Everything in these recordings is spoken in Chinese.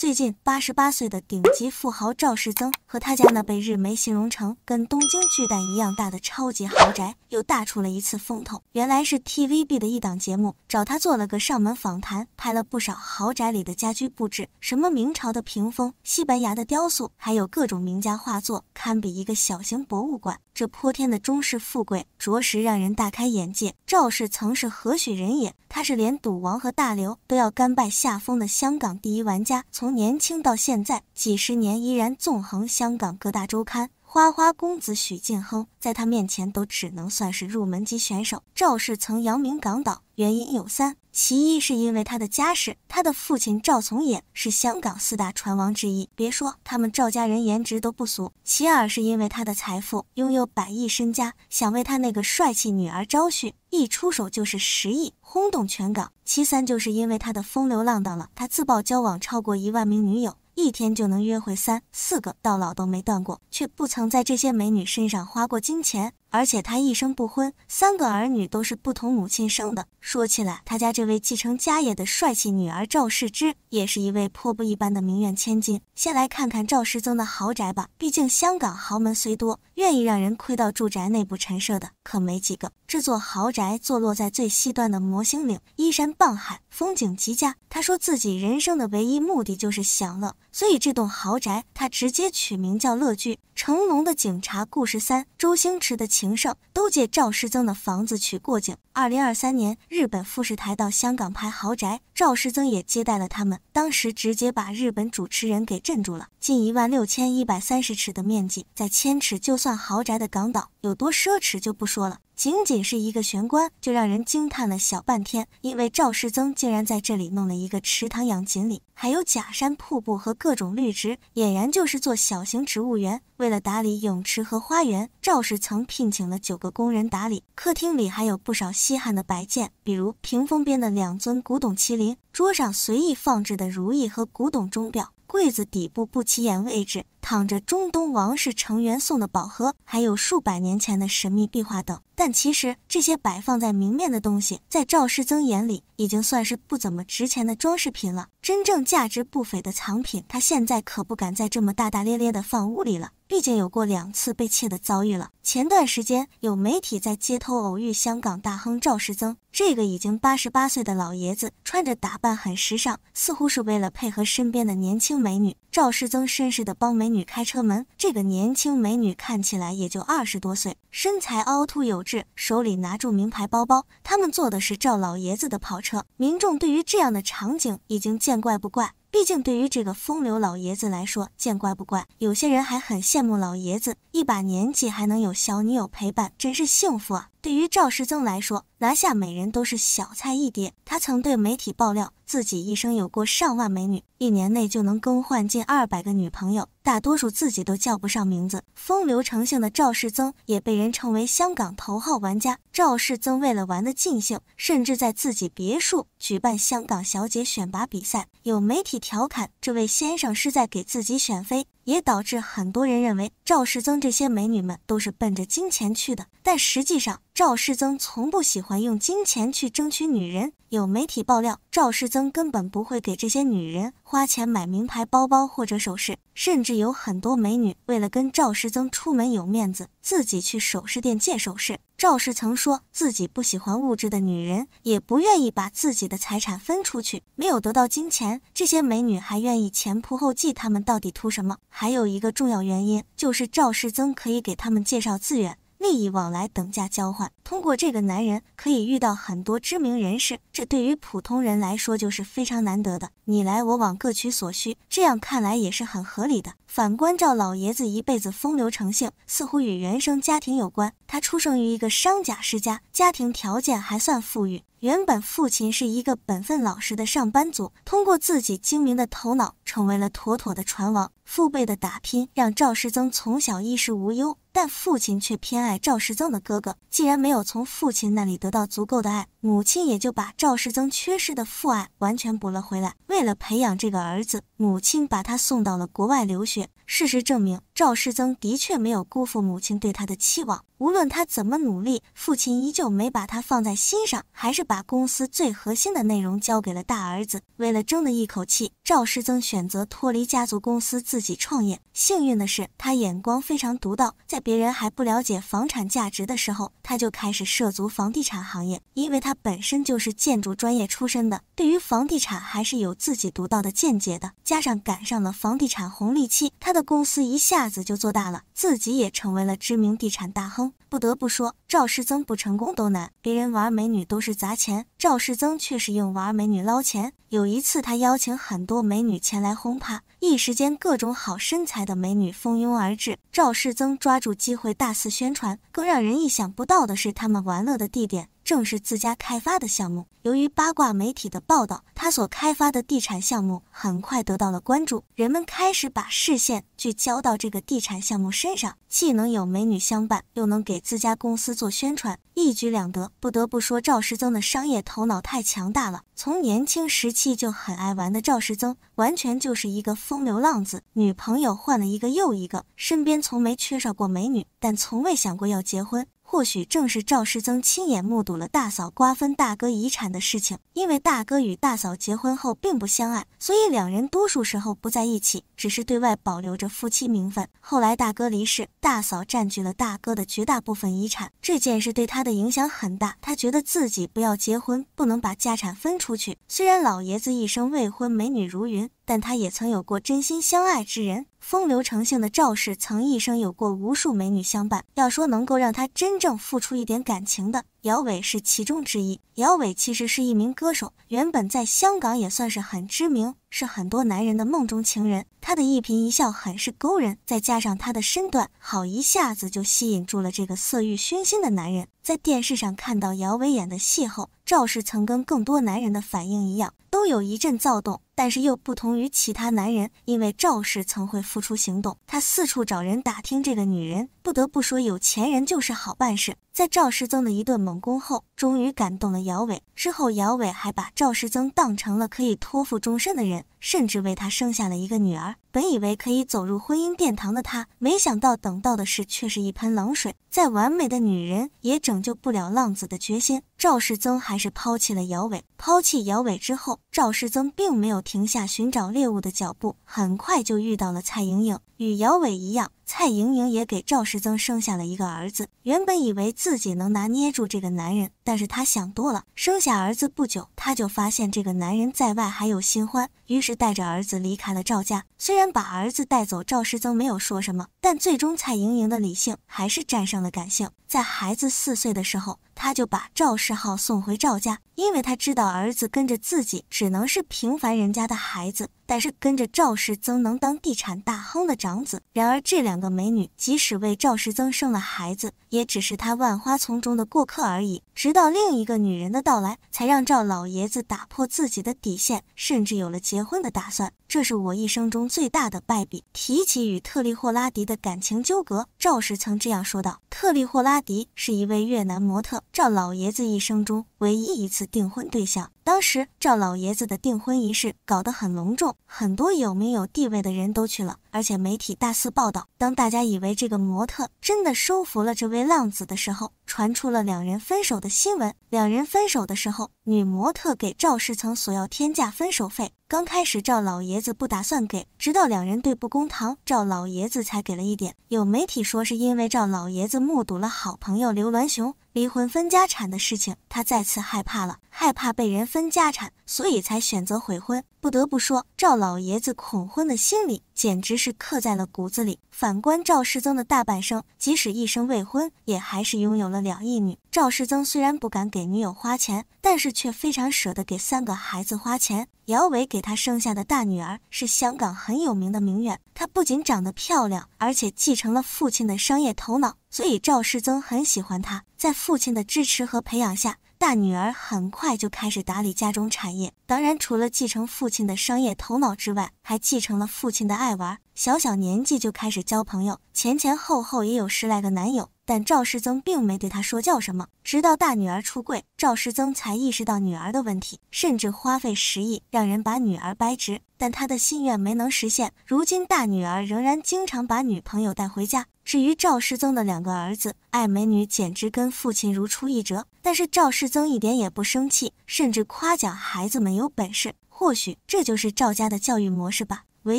最近，八十八岁的顶级富豪赵世曾和他家那被日媒形容成跟东京巨蛋一样大的超级豪宅，又大出了一次风头。原来是 TVB 的一档节目找他做了个上门访谈，拍了不少豪宅里的家居布置，什么明朝的屏风、西班牙的雕塑，还有各种名家画作，堪比一个小型博物馆。这泼天的中式富贵，着实让人大开眼界。赵世曾是何许人也？他是连赌王和大刘都要甘拜下风的香港第一玩家。从年轻到现在几十年，依然纵横香港各大周刊。花花公子许晋亨在他面前都只能算是入门级选手。赵氏曾扬名港岛，原因有三。其一是因为他的家世，他的父亲赵从也是香港四大船王之一，别说他们赵家人颜值都不俗。其二是因为他的财富，拥有百亿身家，想为他那个帅气女儿招婿，一出手就是十亿，轰动全港。其三就是因为他的风流浪荡了，他自曝交往超过一万名女友，一天就能约会三四个，到老都没断过，却不曾在这些美女身上花过金钱。而且他一生不婚，三个儿女都是不同母亲生的。说起来，他家这位继承家业的帅气女儿赵世芝，也是一位颇不一般的名媛千金。先来看看赵世宗的豪宅吧。毕竟香港豪门虽多，愿意让人窥到住宅内部陈设的，可没几个。这座豪宅坐落在最西端的摩星岭，依山傍海，风景极佳。他说自己人生的唯一目的就是享乐，所以这栋豪宅他直接取名叫“乐居”。成龙的《警察故事三》，周星驰的《》。情圣都借赵世曾的房子取过景。二零二三年，日本富士台到香港拍豪宅，赵世曾也接待了他们，当时直接把日本主持人给镇住了。近一万六千一百三十尺的面积，在千尺就算豪宅的港岛有多奢侈就不说了。仅仅是一个玄关，就让人惊叹了小半天。因为赵世曾竟然在这里弄了一个池塘养锦鲤，还有假山瀑布和各种绿植，俨然就是座小型植物园。为了打理泳池和花园，赵世曾聘请了九个工人打理。客厅里还有不少稀罕的摆件，比如屏风边的两尊古董麒麟，桌上随意放置的如意和古董钟表，柜子底部不起眼位置。躺着中东王室成员送的宝盒，还有数百年前的神秘壁画等。但其实这些摆放在明面的东西，在赵世曾眼里已经算是不怎么值钱的装饰品了。真正价值不菲的藏品，他现在可不敢再这么大大咧咧的放屋里了。毕竟有过两次被窃的遭遇了。前段时间有媒体在街头偶遇香港大亨赵世曾，这个已经八十八岁的老爷子，穿着打扮很时尚，似乎是为了配合身边的年轻美女。赵世曾绅士的帮美。女开车门，这个年轻美女看起来也就二十多岁，身材凹凸有致，手里拿住名牌包包。他们坐的是赵老爷子的跑车。民众对于这样的场景已经见怪不怪，毕竟对于这个风流老爷子来说，见怪不怪。有些人还很羡慕老爷子一把年纪还能有小女友陪伴，真是幸福啊！对于赵世曾来说，拿下美人都是小菜一碟。他曾对媒体爆料，自己一生有过上万美女，一年内就能更换近二百个女朋友。大多数自己都叫不上名字，风流成性的赵世曾也被人称为香港头号玩家。赵世曾为了玩的尽兴，甚至在自己别墅举办香港小姐选拔比赛。有媒体调侃这位先生是在给自己选妃。也导致很多人认为赵世曾这些美女们都是奔着金钱去的，但实际上赵世曾从不喜欢用金钱去争取女人。有媒体爆料，赵世曾根本不会给这些女人花钱买名牌包包或者首饰，甚至有很多美女为了跟赵世曾出门有面子，自己去首饰店借首饰。赵世曾说自己不喜欢物质的女人，也不愿意把自己的财产分出去。没有得到金钱，这些美女还愿意前仆后继，他们到底图什么？还有一个重要原因，就是赵世曾可以给他们介绍资源。利益往来等价交换，通过这个男人可以遇到很多知名人士，这对于普通人来说就是非常难得的。你来我往，各取所需，这样看来也是很合理的。反观赵老爷子一辈子风流成性，似乎与原生家庭有关。他出生于一个商贾世家，家庭条件还算富裕。原本父亲是一个本分老实的上班族，通过自己精明的头脑，成为了妥妥的船王。父辈的打拼让赵世曾从小衣食无忧。但父亲却偏爱赵世增的哥哥，既然没有从父亲那里得到足够的爱，母亲也就把赵世增缺失的父爱完全补了回来。为了培养这个儿子，母亲把他送到了国外留学。事实证明。赵世增的确没有辜负母亲对他的期望，无论他怎么努力，父亲依旧没把他放在心上，还是把公司最核心的内容交给了大儿子。为了争的一口气，赵世增选择脱离家族公司，自己创业。幸运的是，他眼光非常独到，在别人还不了解房产价值的时候，他就开始涉足房地产行业，因为他本身就是建筑专业出身的，对于房地产还是有自己独到的见解的。加上赶上了房地产红利期，他的公司一下。子就做大了，自己也成为了知名地产大亨。不得不说，赵世增不成功都难。别人玩美女都是砸钱，赵世增却是用玩美女捞钱。有一次，他邀请很多美女前来轰趴，一时间各种好身材的美女蜂拥而至。赵世增抓住机会大肆宣传。更让人意想不到的是，他们玩乐的地点。正是自家开发的项目，由于八卦媒体的报道，他所开发的地产项目很快得到了关注，人们开始把视线聚焦到这个地产项目身上，既能有美女相伴，又能给自家公司做宣传，一举两得。不得不说，赵世增的商业头脑太强大了。从年轻时期就很爱玩的赵世增，完全就是一个风流浪子，女朋友换了一个又一个，身边从没缺少过美女，但从未想过要结婚。或许正是赵世增亲眼目睹了大嫂瓜分大哥遗产的事情，因为大哥与大嫂结婚后并不相爱，所以两人多数时候不在一起，只是对外保留着夫妻名分。后来大哥离世，大嫂占据了大哥的绝大部分遗产，这件事对他影响很大。他觉得自己不要结婚，不能把家产分出去。虽然老爷子一生未婚，美女如云，但他也曾有过真心相爱之人。风流成性的赵氏曾一生有过无数美女相伴。要说能够让他真正付出一点感情的，姚伟是其中之一。姚伟其实是一名歌手，原本在香港也算是很知名，是很多男人的梦中情人。他的一颦一笑很是勾人，再加上他的身段好，一下子就吸引住了这个色欲熏心的男人。在电视上看到姚伟演的戏后，赵氏曾跟更多男人的反应一样。都有一阵躁动，但是又不同于其他男人，因为赵氏曾会付出行动。他四处找人打听这个女人，不得不说有钱人就是好办事。在赵世曾的一顿猛攻后，终于感动了姚伟。之后，姚伟还把赵世曾当成了可以托付终身的人，甚至为他生下了一个女儿。本以为可以走入婚姻殿堂的他，没想到等到的是却是一盆冷水。再完美的女人也拯救不了浪子的决心。赵世曾还是抛弃了姚伟。抛弃姚伟之后。赵世增并没有停下寻找猎物的脚步，很快就遇到了蔡莹莹，与姚伟一样。蔡莹莹也给赵世增生下了一个儿子。原本以为自己能拿捏住这个男人，但是她想多了。生下儿子不久，她就发现这个男人在外还有新欢，于是带着儿子离开了赵家。虽然把儿子带走，赵世增没有说什么，但最终蔡莹莹的理性还是战胜了感性。在孩子四岁的时候，她就把赵世浩送回赵家，因为她知道儿子跟着自己，只能是平凡人家的孩子。但是跟着赵世曾能当地产大亨的长子，然而这两个美女即使为赵世曾生了孩子，也只是他万花丛中的过客而已。直到另一个女人的到来，才让赵老爷子打破自己的底线，甚至有了结婚的打算。这是我一生中最大的败笔。提起与特利霍拉迪的感情纠葛，赵氏曾这样说道：“特利霍拉迪是一位越南模特，赵老爷子一生中唯一一次订婚对象。当时赵老爷子的订婚仪式搞得很隆重，很多有名有地位的人都去了。”而且媒体大肆报道。当大家以为这个模特真的收服了这位浪子的时候，传出了两人分手的新闻。两人分手的时候，女模特给赵世曾索要天价分手费。刚开始赵老爷子不打算给，直到两人对簿公堂，赵老爷子才给了一点。有媒体说是因为赵老爷子目睹了好朋友刘銮雄。离婚分家产的事情，他再次害怕了，害怕被人分家产，所以才选择悔婚。不得不说，赵老爷子恐婚的心理简直是刻在了骨子里。反观赵世曾的大半生，即使一生未婚，也还是拥有了两亿女。赵世曾虽然不敢给女友花钱，但是却非常舍得给三个孩子花钱。姚伟给他生下的大女儿是香港很有名的名媛，她不仅长得漂亮，而且继承了父亲的商业头脑，所以赵世曾很喜欢她。在父亲的支持和培养下，大女儿很快就开始打理家中产业。当然，除了继承父亲的商业头脑之外，还继承了父亲的爱玩，小小年纪就开始交朋友，前前后后也有十来个男友。但赵世曾并没对他说教什么，直到大女儿出柜，赵世曾才意识到女儿的问题，甚至花费十亿让人把女儿掰直，但他的心愿没能实现。如今大女儿仍然经常把女朋友带回家。至于赵世曾的两个儿子，爱美女简直跟父亲如出一辙，但是赵世曾一点也不生气，甚至夸奖孩子们有本事。或许这就是赵家的教育模式吧。唯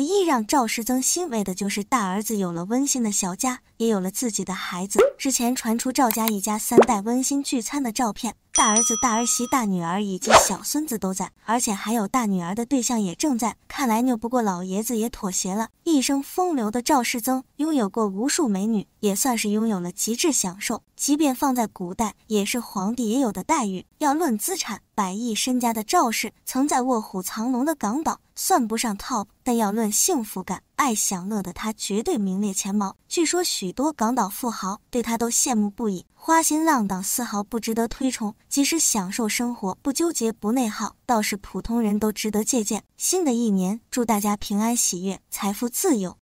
一让赵世曾欣慰的就是大儿子有了温馨的小家。也有了自己的孩子。之前传出赵家一家三代温馨聚餐的照片，大儿子、大儿媳、大女儿以及小孙子都在，而且还有大女儿的对象也正在。看来拗不过老爷子，也妥协了。一生风流的赵世曾，拥有过无数美女，也算是拥有了极致享受。即便放在古代，也是皇帝也有的待遇。要论资产，百亿身家的赵氏曾在卧虎藏龙的港岛算不上 top，但要论幸福感。爱享乐的他绝对名列前茅，据说许多港岛富豪对他都羡慕不已。花心浪荡丝毫不值得推崇，即使享受生活，不纠结不内耗，倒是普通人都值得借鉴。新的一年，祝大家平安喜悦，财富自由。